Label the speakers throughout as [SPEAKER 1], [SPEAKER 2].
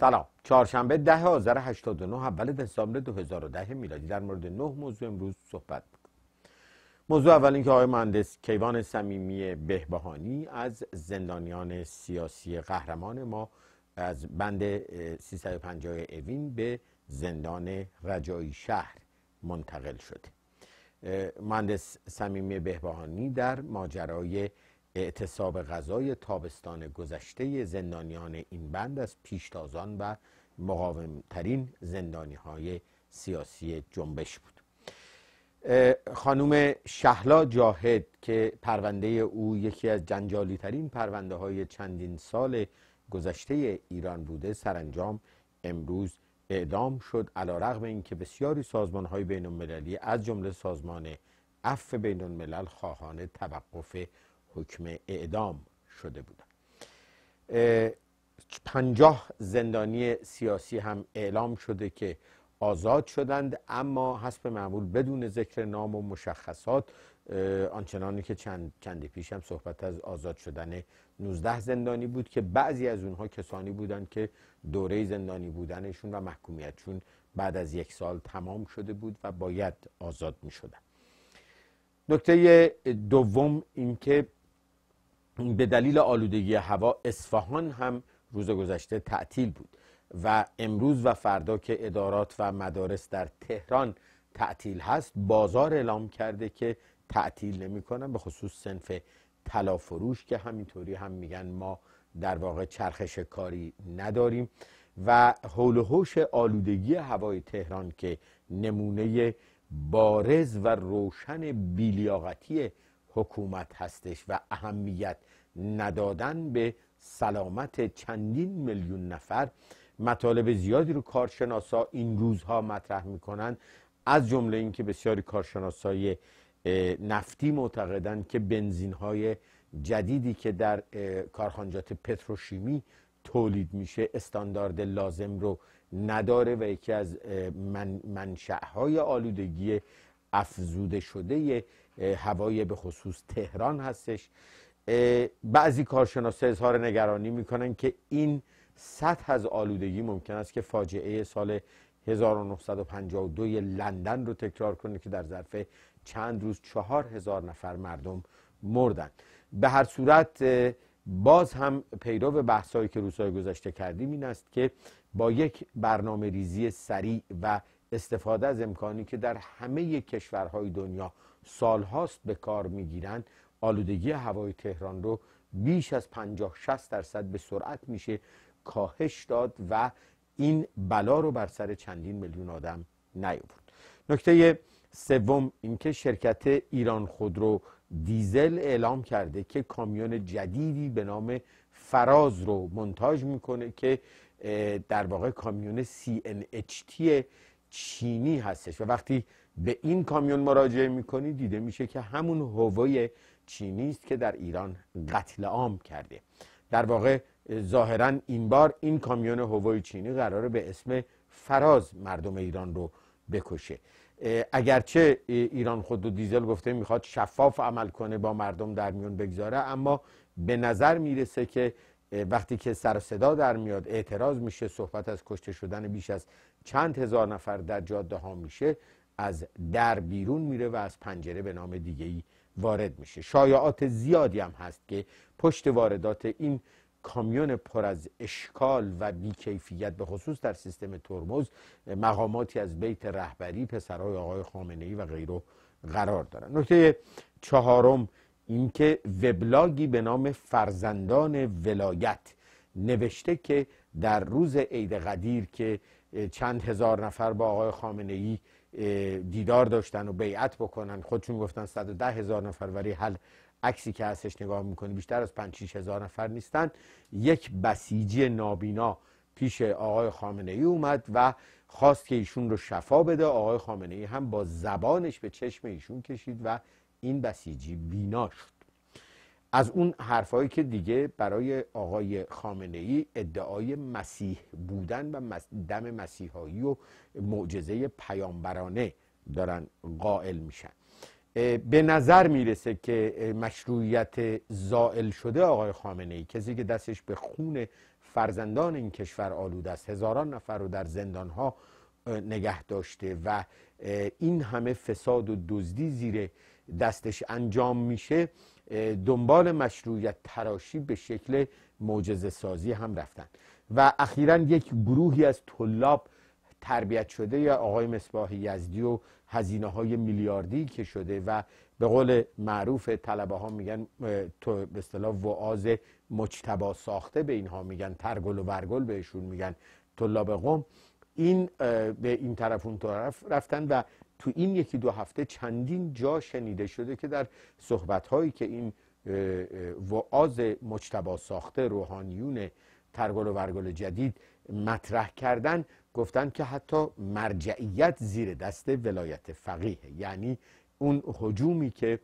[SPEAKER 1] سلام چهارشنبه ده آذر 89 اول دسامبر 2010 میلادی در مورد نه موضوع امروز صحبت میکنیم موضوع اول اینکه آقای مهندس کیوان صمیمی بهبهانی از زندانیان سیاسی قهرمان ما از بند 350 اوین به زندان رجایی شهر منتقل شده مهندس صمیمی بهبهانی در ماجرای اعتصاب غذای تابستان گذشته زندانیان این بند از پیشتازان و مقاومترین زندانی های سیاسی جنبش بود خانم شهلا جاهد که پرونده او یکی از جنجالی ترین پرونده های چندین سال گذشته ایران بوده سرانجام امروز اعدام شد علا رغم اینکه بسیاری سازمان های بین از جمله سازمان اف بین خواهان توقف حکم اعدام شده بودن پنجاه زندانی سیاسی هم اعلام شده که آزاد شدند اما حسب معمول بدون ذکر نام و مشخصات آنچنانی که چند, چندی پیش هم صحبت از آزاد شدن 19 زندانی بود که بعضی از اونها کسانی بودند که دوره زندانی بودنشون و محکومیتشون بعد از یک سال تمام شده بود و باید آزاد می شدن نکته دوم اینکه به دلیل آلودگی هوا اصفهان هم روز گذشته تعطیل بود و امروز و فردا که ادارات و مدارس در تهران تعطیل هست بازار اعلام کرده که تعطیل نمیکنن به خصوص سنف فروش که همینطوری هم میگن ما در واقع چرخش کاری نداریم و حول و حوش آلودگی هوای تهران که نمونه بارز و روشن بیلیاقتی حکومت هستش و اهمیت ندادن به سلامت چندین میلیون نفر مطالب زیادی رو کارشناسا این روزها مطرح میکنن از جمله اینکه بسیاری کارشناسای نفتی معتقدند که بنزین های جدیدی که در کارخانجات پتروشیمی تولید میشه استاندارد لازم رو نداره و یکی از منشعهای های آلودگی افزوده شده هوای به خصوص تهران هستش بعضی کارشناسه اظهار نگرانی میکنن که این سطح از آلودگی ممکن است که فاجعه سال 1952 لندن رو تکرار کنه که در ظرف چند روز چهار هزار نفر مردم مردن به هر صورت باز هم پیرو بحثایی که روزهای گذشته کردیم این است که با یک برنامه ریزی سریع و استفاده از امکانی که در همه کشورهای دنیا سالهاست به کار میگیرند آلودگی هوای تهران رو بیش از 50 60 درصد به سرعت میشه کاهش داد و این بلا رو بر سر چندین میلیون آدم نیاورد نکته سوم اینکه شرکت ایران خودرو دیزل اعلام کرده که کامیون جدیدی به نام فراز رو منتاج میکنه که در واقع کامیون CNHT چینی هستش و وقتی به این کامیون مراجعه میکنی دیده میشه که همون هوای چینی است که در ایران قتل عام کرده در واقع ظاهرا این بار این کامیون هوای چینی قراره به اسم فراز مردم ایران رو بکشه اگرچه ایران خود و دیزل گفته میخواد شفاف عمل کنه با مردم در میون بگذاره اما به نظر میرسه که وقتی که سر صدا در میاد اعتراض میشه صحبت از کشته شدن بیش از چند هزار نفر در جاده ها میشه از در بیرون میره و از پنجره به نام دیگه ای وارد میشه شایعات زیادی هم هست که پشت واردات این کامیون پر از اشکال و بیکیفیت به خصوص در سیستم ترمز مقاماتی از بیت رهبری پسرهای آقای خامنه ای و غیره قرار دارن نکته چهارم اینکه وبلاگی به نام فرزندان ولایت نوشته که در روز عید قدیر که چند هزار نفر با آقای خامنه ای دیدار داشتن و بیعت بکنن خودشون گفتن 110 هزار نفر ولی حل عکسی که ازش نگاه میکنی بیشتر از 5 هزار نفر نیستن یک بسیجی نابینا پیش آقای خامنه ای اومد و خواست که ایشون رو شفا بده آقای خامنه ای هم با زبانش به چشم ایشون کشید و این بسیجی بینا شد از اون حرفایی که دیگه برای آقای خامنه ای ادعای مسیح بودن و دم مسیحایی و معجزه پیامبرانه دارن قائل میشن به نظر میرسه که مشروعیت زائل شده آقای خامنه ای کسی که دستش به خون فرزندان این کشور آلوده است هزاران نفر رو در زندان ها نگه داشته و این همه فساد و دزدی زیر دستش انجام میشه دنبال مشروعیت تراشی به شکل معجزه سازی هم رفتن و اخیرا یک گروهی از طلاب تربیت شده یا آقای مصباح یزدی و هزینه های میلیاردی که شده و به قول معروف طلبه ها میگن تو به اصطلاح وعاز مجتبا ساخته به اینها میگن ترگل و برگل بهشون میگن طلاب قوم این به این طرف اون طرف رفتن و تو این یکی دو هفته چندین جا شنیده شده که در صحبت هایی که این وعاز مجتبا ساخته روحانیون ترگل و ورگل جدید مطرح کردن گفتن که حتی مرجعیت زیر دست ولایت فقیه یعنی اون حجومی که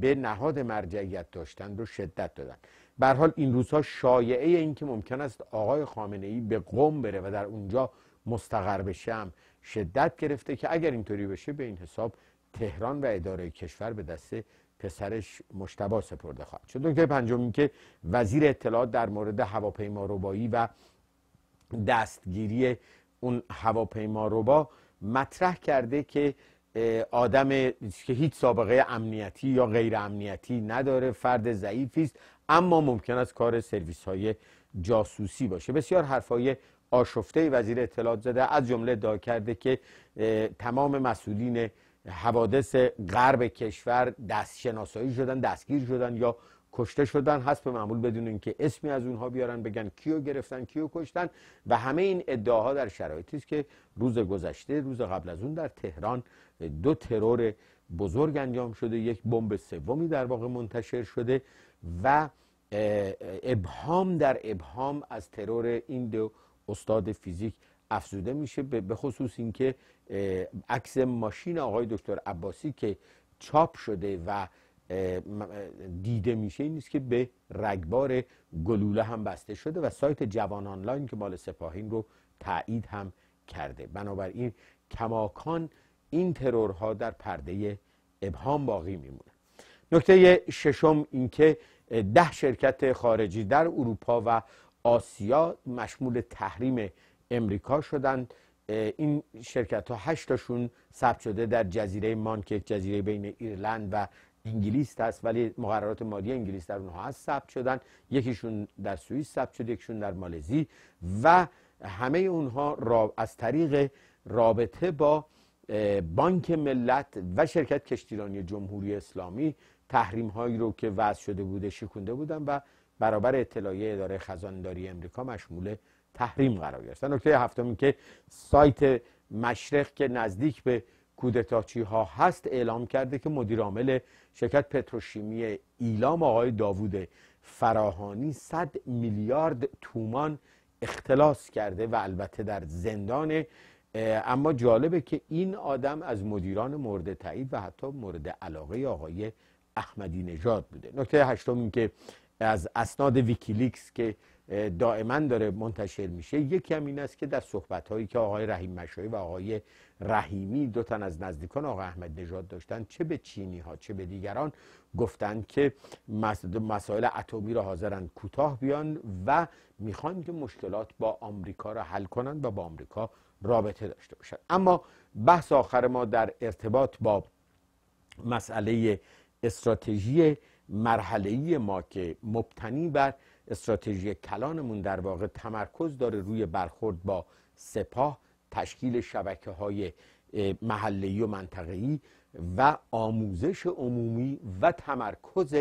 [SPEAKER 1] به نهاد مرجعیت داشتن رو شدت دادن بر حال این روزها شایعه این که ممکن است آقای خامنه ای به قوم بره و در اونجا مستقر بشه هم شدت گرفته که اگر اینطوری بشه به این حساب تهران و اداره کشور به دست پسرش مشتبا سپرده خواهد شد نکته پنجم این که وزیر اطلاعات در مورد هواپیما ربایی و دستگیری اون هواپیما روبا مطرح کرده که آدم که هیچ سابقه امنیتی یا غیر امنیتی نداره فرد ضعیفی است اما ممکن است کار سرویس های جاسوسی باشه بسیار های آشفته وزیر اطلاعات زده از جمله ادعا کرده که تمام مسئولین حوادث غرب کشور دست شناسایی شدن دستگیر شدن یا کشته شدن به معمول بدون اینکه اسمی از اونها بیارن بگن کیو گرفتن کیو کشتن و همه این ادعاها در شرایطی است که روز گذشته روز قبل از اون در تهران دو ترور بزرگ انجام شده یک بمب سومی در واقع منتشر شده و ابهام در ابهام از ترور این دو استاد فیزیک افزوده میشه به خصوص اینکه عکس ماشین آقای دکتر عباسی که چاپ شده و دیده میشه این نیست که به رگبار گلوله هم بسته شده و سایت جوان آنلاین که مال سپاهین رو تایید هم کرده بنابراین کماکان این ترورها در پرده ابهام باقی میمونه نکته ششم اینکه ده شرکت خارجی در اروپا و آسیا مشمول تحریم امریکا شدند این شرکت ها هشتاشون ثبت شده در جزیره مان که جزیره بین ایرلند و انگلیس هست ولی مقررات مالی انگلیس در اونها هست ثبت شدن یکیشون در سوئیس ثبت شد یکیشون در مالزی و همه اونها از طریق رابطه با بانک ملت و شرکت کشتیرانی جمهوری اسلامی تحریم هایی رو که وضع شده بوده شکنده بودن و برابر اطلاعیه اداره خزانداری امریکا مشمول تحریم قرار گرفتن نکته هفتم که سایت مشرق که نزدیک به کودتاچی ها هست اعلام کرده که مدیر عامل شرکت پتروشیمی ایلام آقای داوود فراهانی صد میلیارد تومان اختلاس کرده و البته در زندانه اما جالبه که این آدم از مدیران مورد تایید و حتی مورد علاقه آقای احمدی نژاد بوده نکته هشتم این که از اسناد ویکیلیکس که دائما داره منتشر میشه یکی هم این است که در صحبت هایی که آقای رحیم مشایی و آقای رحیمی دو تن از نزدیکان آقای احمد نژاد داشتن چه به چینی ها چه به دیگران گفتند که مسائل اتمی را حاضرن کوتاه بیان و میخوان که مشکلات با آمریکا را حل کنند و با آمریکا رابطه داشته باشند اما بحث آخر ما در ارتباط با مسئله استراتژی ای ما که مبتنی بر استراتژی کلانمون در واقع تمرکز داره روی برخورد با سپاه تشکیل شبکه های محلی و منطقه‌ای و آموزش عمومی و تمرکز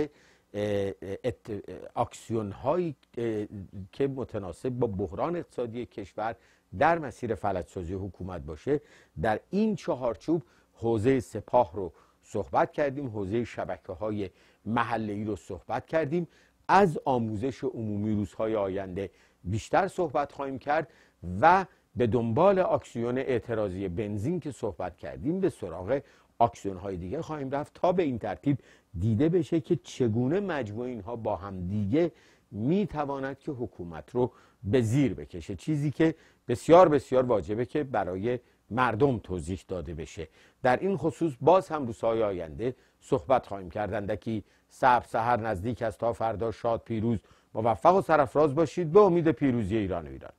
[SPEAKER 1] اکسیون هایی که متناسب با بحران اقتصادی کشور در مسیر فلجسازی حکومت باشه در این چهارچوب حوزه سپاه رو صحبت کردیم حوزه شبکه های محلی رو صحبت کردیم از آموزش عمومی روزهای آینده بیشتر صحبت خواهیم کرد و به دنبال آکسیون اعتراضی بنزین که صحبت کردیم به سراغ اکسیون های دیگه خواهیم رفت تا به این ترتیب دیده بشه که چگونه مجموع اینها با هم دیگه می تواند که حکومت رو به زیر بکشه چیزی که بسیار بسیار واجبه که برای مردم توضیح داده بشه در این خصوص باز هم روزهای آینده صحبت خواهیم که سب سهر نزدیک است تا فردا شاد پیروز موفق و سرفراز باشید به امید پیروزی ایران و ایران